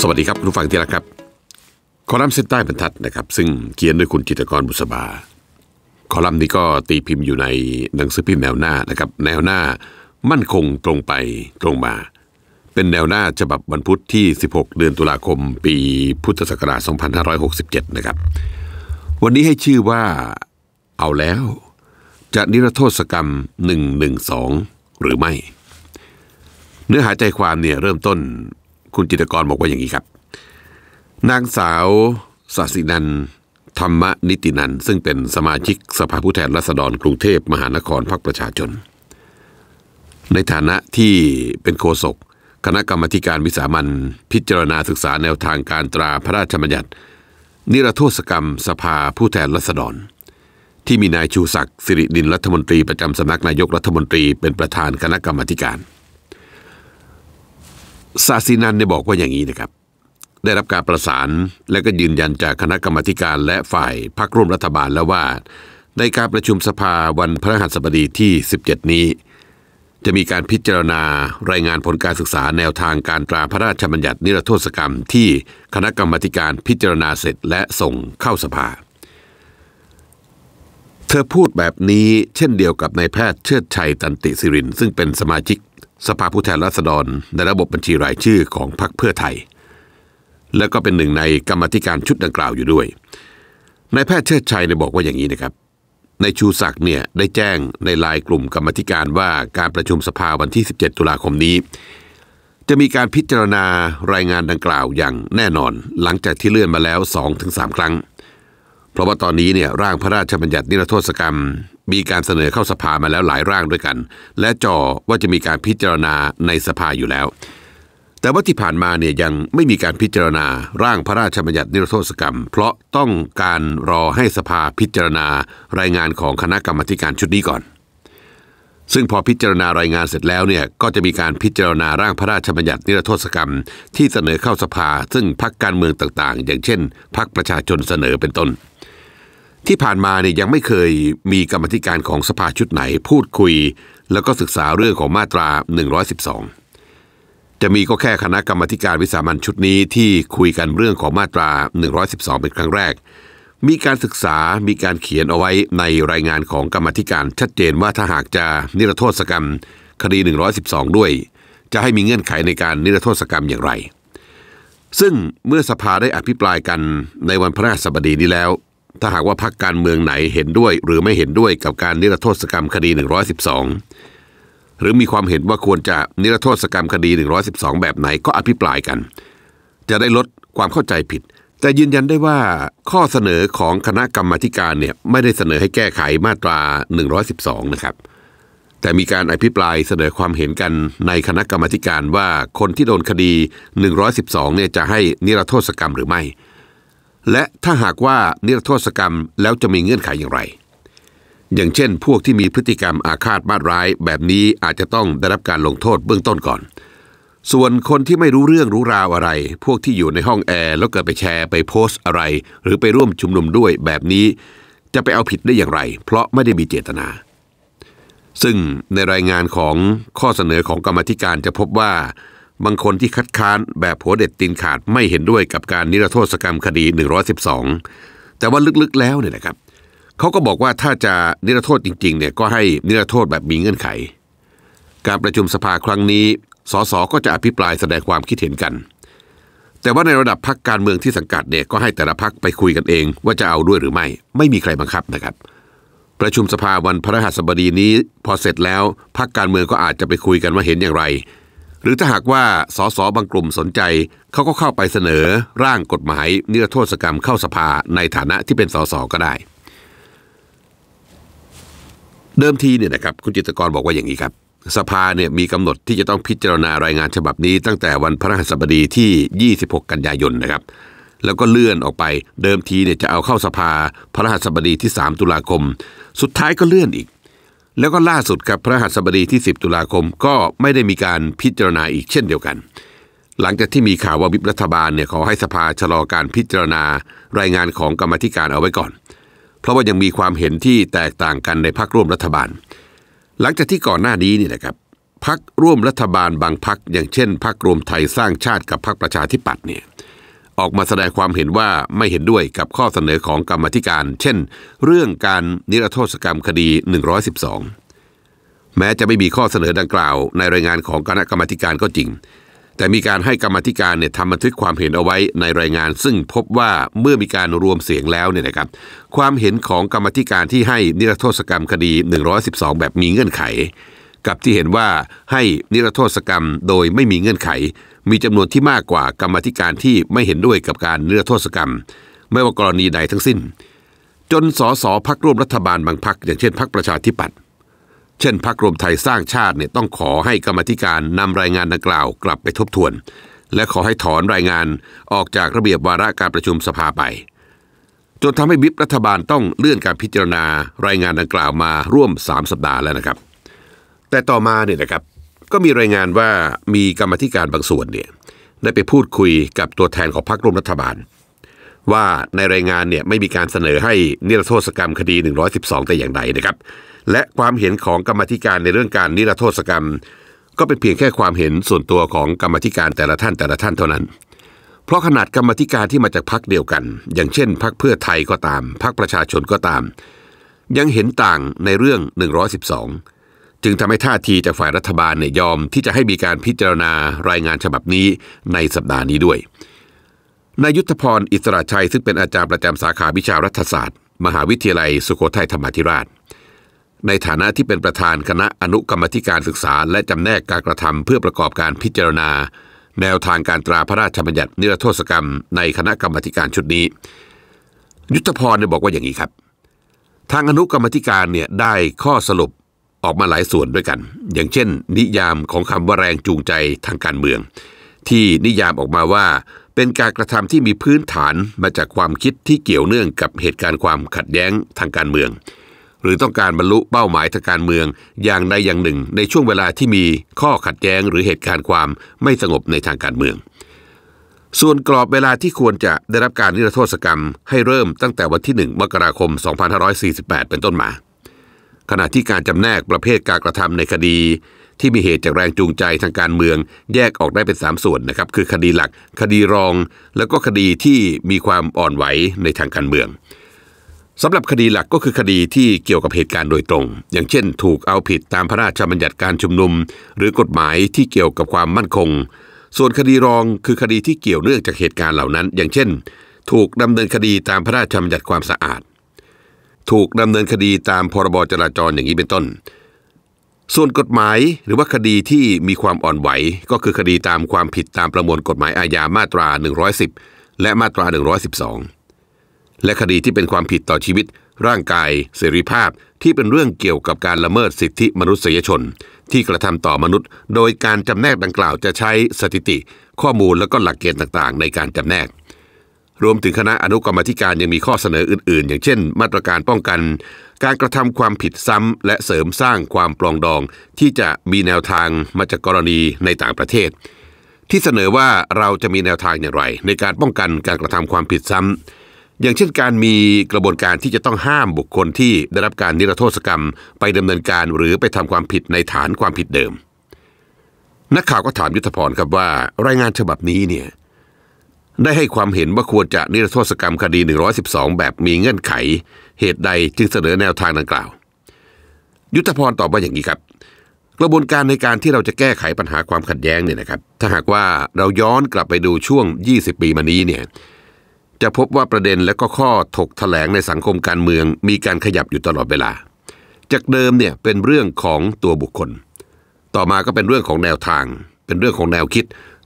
สวัสดีครับคุณผู้ฟังที่รักครับ คอลัมน์เส้นใต้บรรทัดนะครับ ซึ่งเขียนโดยคุณจิตกรบุษบา คอลัมน์นี้ก็ตีพิมพ์อยู่ในหนังสือพิมพ์แนวหน้านะครับ แนวหน้ามั่นคงตรงไปตรงมา เป็นแนวหน้าฉบับวันพุธที่ 16 เดือนตุลาคม ปีพุทธศักราช 2567 นะครับ วันนี้ให้ชื่อว่าเอาแล้วจะนิรโทษกรรม 112 หรือไม่ เนื้อหาใจความเนี่ยเริ่มต้นคุณจิตกรบอกว่าอย่างนี้ครับ นางสาวสาสินันธรรมนิตินันซึ่งเป็นสมาชิกสภาผู้แทนราษฎรกรุงเทพมหานครพรรคประชาชน ในฐานะที่เป็นโฆษกคณะกรรมการวิสามันพิจารณาศึกษาแนวทางการตราพระราชบัญญัติ นิรโทษกรรม สภาผู้แทนราษฎร ที่มีนายชูศักดิ์สิริดินรัฐมนตรีประจำสำนักนายกรัฐมนตรีเป็นประธานคณะกรรมการซาซินันเนี่ยบอกว่าอย่างนี้นะครับได้รับการประสานและก็ยืนยันจากคณะกรรมการและฝ่ายพรรคร่วมรัฐบาลแล้วว่าในการประชุมสภาวันพฤหัสบดีที่ 17 นี้ จะมีการพิจารณารายงานผลการศึกษาแนวทางการตราพระราชบัญญัตินิรโทษกรรมที่คณะกรรมการพิจารณาเสร็จและส่งเข้าสภา เธอพูดแบบนี้เช่นเดียวกับนายแพทย์เชิดชัยตันติสิรินซึ่งเป็นสมาชิกสภาผู้แทนราษฎรในระบบบัญชีรายชื่อของพรรคเพื่อไทย และก็เป็นหนึ่งในกรรมธิการชุดดังกล่าวอยู่ด้วยนายแพทย์เชิดชัยได้บอกว่าอย่างนี้นะครับนายชูศักดิ์เนี่ยได้แจ้งในลายกลุ่มกรรมธิการว่าการประชุมสภาวันที่ 17 ตุลาคมนี้ จะมีการพิจารณารายงานดังกล่าวอย่างแน่นอนหลังจากที่เลื่อนมาแล้ว 2-3 ครั้ง เพราะว่าตอนนี้เนี่ยร่างพระราชบัญญัตินิรโทษกรรมมีการเสนอเข้าสภามาแล้วหลายร่างด้วยกัน และจอว่าจะมีการพิจารณาในสภาอยู่แล้ว แต่ว่าที่ผ่านมาเนี่ยยังไม่มีการพิจารณาร่างพระราชบัญญัตินิรโทษกรรม เพราะต้องการรอให้สภาพิจารณารายงานของคณะกรรมการชุดนี้ก่อน ซึ่งพอพิจารณารายงานเสร็จแล้วเนี่ยก็จะมีการพิจารณาร่างพระราชบัญญัตินิรโทษกรรม ที่เสนอเข้าสภา ซึ่งพรรคการเมืองต่างๆ อย่างเช่นพรรคประชาชนเสนอเป็นต้นที่ผ่านมาเนี่ยยังไม่เคยมีกรรมธิการของสภาชุดไหนพูดคุย แล้วก็ศึกษาเรื่องของมาตรา 112 จะมีก็แค่คณะกรรมธิการวิสามัญชุดนี้ที่คุยกันเรื่องของมาตรา 112 เป็นครั้งแรก มีการศึกษามีการเขียนเอาไว้ในรายงานของกรรมธิการชัดเจนว่าถ้าหากจะนิรโทษกรรมคดี 112 ด้วย จะให้มีเงื่อนไขในการนิรโทษกรรมอย่างไร ซึ่งเมื่อสภาได้อภิปรายกันในวันพระราชบดีนี้แล้วถ้าหากว่าพรรคการเมืองไหนเห็นด้วย หรือไม่เห็นด้วยกับการนิรโทษกรรมคดี 112 หรือมีความเห็นว่าควรจะนิรโทษกรรมคดี 112 แบบไหนก็อภิปรายกัน จะได้ลดความเข้าใจผิด แต่ยืนยันได้ว่าข้อเสนอของคณะกรรมาการเนี่ยไม่ได้เสนอให้แก้ไขมาตรา 112 นะครับแต่มีการอภิปรายเสนอความเห็นกันในคณะกรรมาการว่าคนที่โดนคดี 112 เนี่ยจะให้นิรโทษกรรมหรือไม่และถ้าหากว่านิรโทษกรรม แล้วจะมีเงื่อนไขอย่างไร อย่างเช่น พวกที่มีพฤติกรรมอาฆาตมาดร้าย แบบนี้อาจจะต้องได้รับการลงโทษเบื้องต้นก่อน ส่วนคนที่ไม่รู้เรื่องรู้ราวอะไร พวกที่อยู่ในห้องแอร์แล้วเกิดไปแชร์ไปโพสต์อะไรหรือไปร่วมชุมนุมด้วยแบบนี้จะไปเอาผิดได้อย่างไร เพราะไม่ได้มีเจตนา ซึ่งในรายงานของข้อเสนอของกรรมธิการจะพบว่าบางคนที่คัดค้าน แบบหัวเด็ดตีนขาดไม่เห็นด้วยกับการนิรโทษกรรมคดี 112 แต่ว่าลึกๆ แล้วเนี่ยนะครับเขาก็บอกว่าถ้าจะนิรโทษจริงๆเนี่ยก็ให้นิรโทษแบบมีเงื่อนไข การประชุมสภาครั้งนี้สสก็จะอภิปรายแสดงความคิดเห็นกัน แต่ว่าในระดับพักการเมืองที่สังกัดเนี่ยก็ให้แต่ละพักไปคุยกันเอง ว่าจะเอาด้วยหรือไม่ ไม่มีใครบังคับนะครับ ประชุมสภาวันพระหัสบดีนี้พอเสร็จแล้วพักการเมืองก็อาจจะไปคุยกันว่าเห็นอย่างไรหรือถ้าหากว่าสสบางกลุ่มสนใจเขาก็เข้าไปเสนอ ร่างกฎหมายนิรโทษกรรมเข้าสภาในฐานะที่เป็นสสก็ได้ เดิมทีเนี่ยนะครับ คุณจิตกรบอกว่าอย่างนี้ครับ สภาเนี่ยมีกำหนดที่จะต้องพิจารณารายงานฉบับนี้ตั้งแต่วันพระหัสบดีที่ 26 กันยายนนะครับ แล้วก็เลื่อนออกไป เดิมทีเนี่ยจะเอาเข้าสภาพระหัสบดีที่3ตุลาคมสุดท้ายก็เลื่อนอีกแล้วก็ล่าสุดครับพระหัสบดีที่10ตุลาคมก็ไม่ได้มีการพิจารณาอีกเช่นเดียวกัน หลังจากที่มีข่าวว่าวิปรัฐบาลเนี่ยขอให้สภาชะลอการพิจารณารายงานของกรรมธิการเอาไว้ก่อน เพราะว่ายังมีความเห็นที่แตกต่างกันในพักร่วมรัฐบาล หลังจากที่ก่อนหน้านี้นี่นะครับพักร่วมรัฐบาลบางพักอย่างเช่นพักรวมไทยสร้างชาติกับพักประชาธิปัตย์เนี่ยออกมาแสดงความเห็นว่าไม่เห็นด้วยกับข้อเสนอของกรรมธิการ เช่น เรื่องการนิรโทษกรรมคดี 112 แม้จะไม่มีข้อเสนอดังกล่าว ในรายงานของคณะกรรมการก็จริง แต่มีการให้กรรมธิการเนี่ยทำบันทึกความเห็นเอาไว้ในรายงาน ซึ่งพบว่าเมื่อมีการรวมเสียงแล้วเนี่ยนะครับความเห็นของกรรมธิการที่ให้นิรโทษกรรมคดี 112 แบบมีเงื่อนไข กับที่เห็นว่าให้นิรโทษกรรมโดยไม่มีเงื่อนไขมีจำนวนที่มากกว่ากรรมธิการที่ไม่เห็นด้วยกับการเนื้อโทษกรรมไม่ว่ากรณีใดทั้งสิ้น จนสสพักร่วมรัฐบาลบางพักอย่างเช่นพักประชาธิปัตย์เช่นพักรวมไทยสร้างชาติเนี่ยต้องขอให้กรรมธิการนำรายงานดังกล่าวกลับไปทบทวน และขอให้ถอนรายงานออกจากระเบียบวาระการประชุมสภาไป จนทำให้บิบรัฐบาลต้องเลื่อนการพิจารณารายงานดังกล่าวมาร่วม3สัปดาห์แล้วนะครับ แต่ต่อมาเนี่ยนะครับก็มีรายงานว่ามีกรรมธิการบางส่วนเนี่ยได้ไปพูดคุยกับตัวแทนของพรรคร่วมรัฐบาล ว่าในรายงานเนี่ยไม่มีการเสนอให้นิรโทษกรรมคดี 112แต่อย่างใดนะครับ และความเห็นของกรรมธิการในเรื่องการนิรโทษกรรม ก็เป็นเพียงแค่ความเห็นส่วนตัวของกรรมธิการแต่ละท่านแต่ละท่านเท่านั้น เพราะขนาดกรรมธิการที่มาจากพรรคเดียวกัน อย่างเช่นพรรคเพื่อไทยก็ตามพรรคประชาชนก็ตาม ยังเห็นต่างในเรื่อง 112จึงทำให้ท่าทีจากฝ่ายรัฐบาลเนี่ยยอมที่จะให้มีการพิจารณารายงานฉบับนี้ในสัปดาห์นี้ด้วย นายยุทธพร อิสระชัยซึ่งเป็นอาจารย์ประจำสาขาวิชารัฐศาสตร์ มหาวิทยาลัยสุโขทัยธรรมธิราช ในฐานะที่เป็นประธานคณะอนุกรรมธิการศึกษา และจำแนกการกระทำเพื่อประกอบการพิจารณา แนวทางการตราพระราชบัญญัตินิรโทษกรรมในคณะกรรมการชุดนี้ ยุทธพรเนี่ยบอกว่าอย่างนี้ครับ ทางอนุกรรมธิการเนี่ยได้ข้อสรุปออกมาหลายส่วนด้วยกัน อย่างเช่น นิยามของคำว่าแรงจูงใจทางการเมือง ที่นิยามออกมาว่า เป็นการกระทำที่มีพื้นฐานมาจากความคิดที่เกี่ยวเนื่องกับเหตุการณ์ความขัดแย้งทางการเมือง หรือต้องการบรรลุเป้าหมายทางการเมืองอย่างใดอย่างหนึ่งในช่วงเวลาที่มีข้อขัดแย้งหรือเหตุการณ์ความไม่สงบในทางการเมือง ส่วนกรอบเวลาที่ควรจะได้รับการนิรโทษกรรมให้เริ่มตั้งแต่วันที่ 1 มกราคม 2548เป็นต้นมาขณะที่การจำแนกประเภทการกระทำในคดี ที่มีเหตุจากแรงจูงใจทางการเมือง แยกออกได้เป็น 3 ส่วนนะครับคือคดีหลักคดีรอง แล้วก็คดีที่มีความอ่อนไหวในทางการเมืองสำหรับคดีหลักก็คือคดีที่เกี่ยวกับเหตุการณ์โดยตรง อย่างเช่น ถูกเอาผิดตามพระราชบัญญัติการชุมนุม หรือกฎหมายที่เกี่ยวกับความมั่นคง ส่วนคดีรองคือคดีที่เกี่ยวเนื่องจากเหตุการณ์เหล่านั้น อย่างเช่น ถูกดำเนินคดีตามพระราชบัญญัติความสะอาดถูกดำเนินคดีตามพรบจราจรอย่างนี้เป็นต้น ส่วนกฎหมายหรือว่าคดีที่มีความอ่อนไหวก็คือคดีตามความผิดตามประมวลกฎหมายอาญามาตรา 110 และมาตรา 112 และคดีที่เป็นความผิดต่อชีวิต ร่างกายเสรีภาพ ที่เป็นเรื่องเกี่ยวกับการละเมิดสิทธิมนุษยชน ที่กระทำต่อมนุษย์ โดยการจำแนกดังกล่าวจะใช้สถิติ ข้อมูลและก็หลักเกณฑ์ต่างๆ ในการจำแนกรวมถึงคณะอนุกรรมธิการยังมีข้อเสนออื่นๆ อย่างเช่น มาตรการป้องกัน การกระทำความผิดซ้ำและเสริมสร้างความปลองดอง ที่จะมีแนวทางมาจากกรณีในต่างประเทศ ที่เสนอว่าเราจะมีแนวทางอย่างไร ในการป้องกันการกระทำความผิดซ้ำ อย่างเช่นการมีกระบวนการที่จะต้องห้ามบุคคลที่ได้รับการนิรโทษกรรม ไปดำเนินการหรือไปทำความผิดในฐานความผิดเดิมนักข่าวก็ถามยุทธพรครับว่า รายงานฉบับนี้เนี่ยได้ให้ความเห็นว่าควรจะนิรโทษกรรมคดี 112 แบบมีเงื่อนไข เหตุใดจึงเสนอแนวทางดังกล่าว ยุทธพรตอบว่าอย่างนี้ครับ กระบวนการในการที่เราจะแก้ไขปัญหาความขัดแย้งเนี่ยนะครับ ถ้าหากว่าเราย้อนกลับไปดูช่วง 20 ปีมานี้เนี่ย จะพบว่าประเด็นและก็ข้อถกถแถลงในสังคมการเมือง มีการขยับอยู่ตลอดเวลา จากเดิมเนี่ยเป็นเรื่องของตัวบุคคล ต่อมาก็เป็นเรื่องของแนวทาง เป็นเรื่องของแนวคิด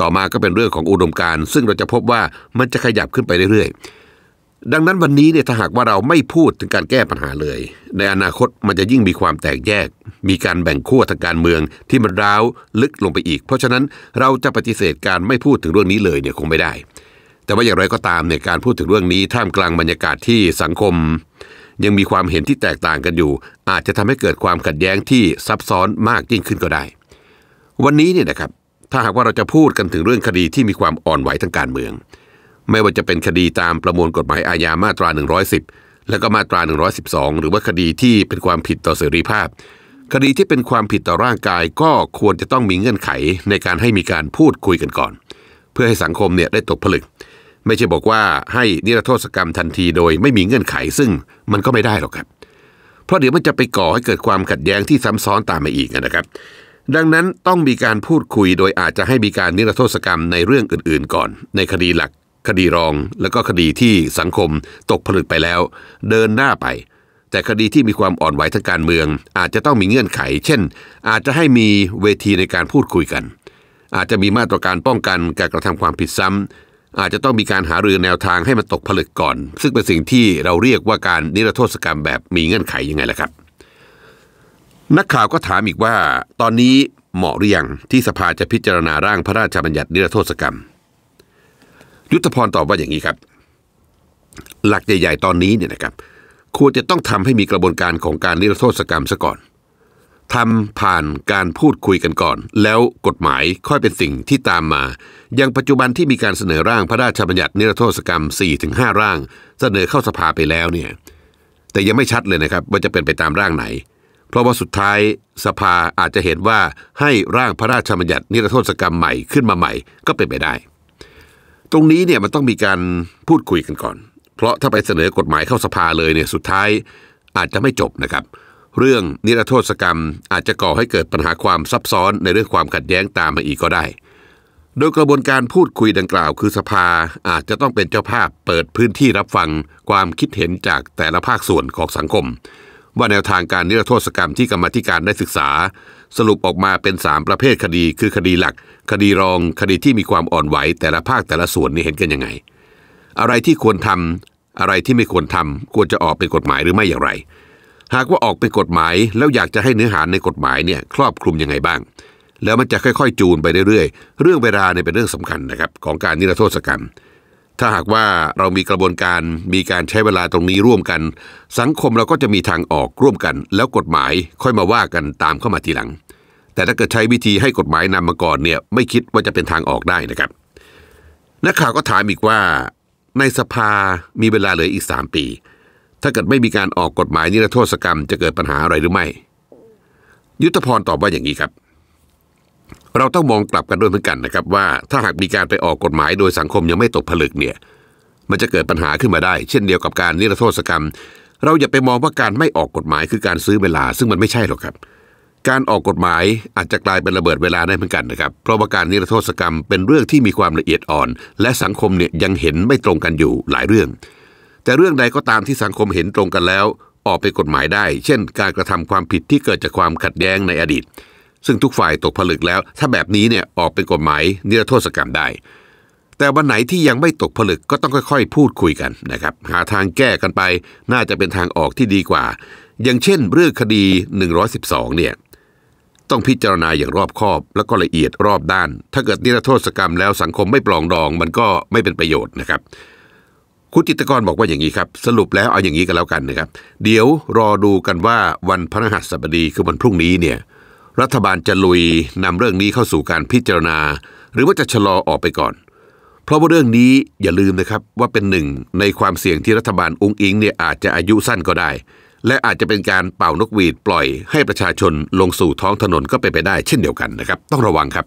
ต่อมา ก็เป็นเรื่องของอุดมการ์ซึ่งเราจะพบว่ามันจะขยับขึ้นไปเรื่อยๆ ดังนั้นวันนี้เนี่ยถ้าหากว่าเราไม่พูดถึงการแก้ปัญหาเลย ในอนาคตมันจะยิ่งมีความแตกแยก มีการแบ่งขั้วทางการเมือง ที่มันร้าวลึกลงไปอีก เพราะฉะนั้นเราจะปฏิเสธการไม่พูดถึงเรื่องนี้เลยเนี่ยคงไม่ได้ แต่ว่าอย่างไรก็ตามเนี่ยการพูดถึงเรื่องนี้ท่ามกลางบรรยากาศที่สังคม ยังมีความเห็นที่แตกต่างกันอยู่ อาจจะทำให้เกิดความขัดแย้งที่ซับซ้อนมากยิ่งขึ้นก็ได้ วันนี้เนี่ยนะครับถ้าหากว่าเราจะพูดกันถึงเรื่องคดีที่มีความอ่อนไหวทางการเมือง ไม่ว่าจะเป็นคดีตามประมวลกฎหมายอาญามาตรา 110 และก็มาตรา 112 หรือว่าคดีที่เป็นความผิดต่อเสรีภาพ คดีที่เป็นความผิดต่อร่างกายก็ควรจะต้องมีเงื่อนไขในการให้มีการพูดคุยกันก่อน เพื่อให้สังคมเนี่ยได้ตกผลึก ไม่ใช่บอกว่าให้นิรโทษกรรมทันทีโดยไม่มีเงื่อนไขซึ่งมันก็ไม่ได้หรอกครับ เพราะเดี๋ยวมันจะไปก่อให้เกิดความขัดแย้งที่ซ้ำซ้อนตามมาอีกนะครับดังนั้นต้องมีการพูดคุยโดยอาจจะให้มีการนิรโทษกรรมในเรื่องอื่นๆก่อน ในคดีหลักคดีรอง แล้วก็คดีที่สังคมตกผลึกไปแล้ว เดินหน้าไป แต่คดีที่มีความอ่อนไหวทางการเมือง อาจจะต้องมีเงื่อนไข เช่น อาจจะให้มีเวทีในการพูดคุยกัน อาจจะมีมาตรการป้องกันการกระทำความผิดซ้ำ อาจจะต้องมีการหารือแนวทางให้มันตกผลึกก่อน ซึ่งเป็นสิ่งที่เราเรียกว่าการนิรโทษกรรมแบบมีเงื่อนไขยังไงล่ะครับนักข่าวก็ถามอีกว่า ตอนนี้เหมาะหรือยังที่สภาจะพิจารณาร่างพระราชบัญญัตินิรโทษกรรม ยุทธพรตอบว่าอย่างนี้ครับ หลักใหญ่ ๆ ตอนนี้เนี่ยนะครับควรจะต้องทำให้มีกระบวนการของการนิรโทษกรรมซะก่อน ทำผ่านการพูดคุยกันก่อน แล้วกฎหมายค่อยเป็นสิ่งที่ตามมาอย่างปัจจุบันที่มีการเสนอร่างพระราชบัญญัตินิรโทษกรรม4-5ร่าง เสนอเข้าสภาไปแล้วเนี่ยแต่ยังไม่ชัดเลยนะครับว่าจะเป็นไปตามร่างไหนเพราะว่าสุดท้ายสภาอาจจะเห็นว่าให้ร่างพระราชบัญญัติ นิรโทษกรรมใหม่ขึ้นมาใหม่ก็เป็นไปได้ ตรงนี้เนี่ยมันต้องมีการพูดคุยกันก่อน เพราะถ้าไปเสนอกฎหมายเข้าสภาเลยเนี่ยสุดท้ายอาจจะไม่จบนะครับ เรื่องนิรโทษกรรมอาจจะก่อให้เกิดปัญหาความซับซ้อนในเรื่องความขัดแย้งตามมาอีกก็ได้ โดยกระบวนการพูดคุยดังกล่าว คือสภาอาจจะต้องเป็นเจ้าภาพเปิดพื้นที่รับฟังความคิดเห็นจากแต่ละภาคส่วนของสังคมว่าแนวทางการนิรโทษกรรมที่กรรมธิการได้ศึกษา สรุปออกมาเป็น 3 ประเภทคดีคือคดีหลัก คดีรองคดีที่มีความอ่อนไหวแต่ละภาคแต่ละส่วนนี่เห็นกันยังไง อะไรที่ควรทำอะไรที่ไม่ควรทำ ควรจะออกเป็นกฎหมายหรือไม่อย่างไร หากว่าออกเป็นกฎหมายแล้วอยากจะให้เนื้อหาในกฎหมายเนี่ยครอบคลุมยังไงบ้าง แล้วมันจะค่อยๆ จูนไปเรื่อยๆ เรื่องเวลาเนี่ยเป็นเรื่องสำคัญนะครับ ของการนิรโทษกรรมถ้าหากว่าเรามีกระบวนการมีการใช้เวลาตรงนี้ร่วมกัน สังคมเราก็จะมีทางออกร่วมกัน แล้วกฎหมายค่อยมาว่ากันตามเข้ามาทีหลัง แต่ถ้าเกิดใช้วิธีให้กฎหมายนำมาก่อนเนี่ย ไม่คิดว่าจะเป็นทางออกได้นะครับนักข่าวก็ถามอีกว่าในสภามีเวลาเหลืออีก3ปี ถ้าเกิดไม่มีการออกกฎหมายนิรโทษกรรม จะเกิดปัญหาอะไรหรือไม่ ยุทธพรตอบว่าอย่างนี้ครับเราต้องมองกลับกันด้วยเหมือนกันนะครับว่าถ้าหากมีการไปออกกฎหมาย โดยสังคมยังไม่ตกผลึกเนี่ย มันจะเกิดปัญหาขึ้นมาได้ เช่นเดียวกับการนิรโทษกรรม เราอย่าไปมองว่าการไม่ออกกฎหมายคือการซื้อเวลา ซึ่งมันไม่ใช่หรอกครับ การออกกฎหมายอาจจะกลายเป็นระเบิดเวลาได้เหมือนกันนะครับ เพราะว่าการนิรโทษกรรมเป็นเรื่องที่มีความละเอียดอ่อน และสังคมเนี่ยยังเห็นไม่ตรงกันอยู่หลายเรื่อง แต่เรื่องใดก็ตามที่สังคมเห็นตรงกันแล้ว ออกไปกฎหมายได้ เช่น การกระทำความผิดที่เกิดจากความขัดแย้งในอดีตซึ่งทุกฝ่ายตกผลึกแล้วถ้าแบบนี้เนี่ยออกเป็นกฎหมายนิรโทษกรรมได้ แต่วันไหนที่ยังไม่ตกผลึกก็ต้องค่อย ๆ พูดคุยกันนะครับหาทางแก้กันไปน่าจะเป็นทางออกที่ดีกว่า อย่างเช่นเรื่องคดี 112เนี่ยต้องพิจารณาอย่างรอบคอบแล้วก็ละเอียดรอบด้าน ถ้าเกิดนิรโทษกรรม แล้วสังคมไม่ปลองดอง มันก็ไม่เป็นประโยชน์นะครับคุณจิตกรบอกว่าอย่างนี้ครับสรุปแล้วเอาอย่างนี้กันแล้วกันนะครับเดี๋ยวรอดูกันว่าวันพฤหัสบดีคือวันพรุ่งนี้เนี่ยรัฐบาลจะลุยนำเรื่องนี้เข้าสู่การพิจารณา หรือว่าจะชะลอออกไปก่อน เพราะว่าเรื่องนี้อย่าลืมนะครับว่าเป็นหนึ่งในความเสี่ยงที่รัฐบาลองค์อิงเนี่ยอาจจะอายุสั้นก็ได้ และอาจจะเป็นการเป่านกหวีดปล่อยให้ประชาชนลงสู่ท้องถนนก็ไปไปได้ เช่นเดียวกันนะครับ ต้องระวังครับ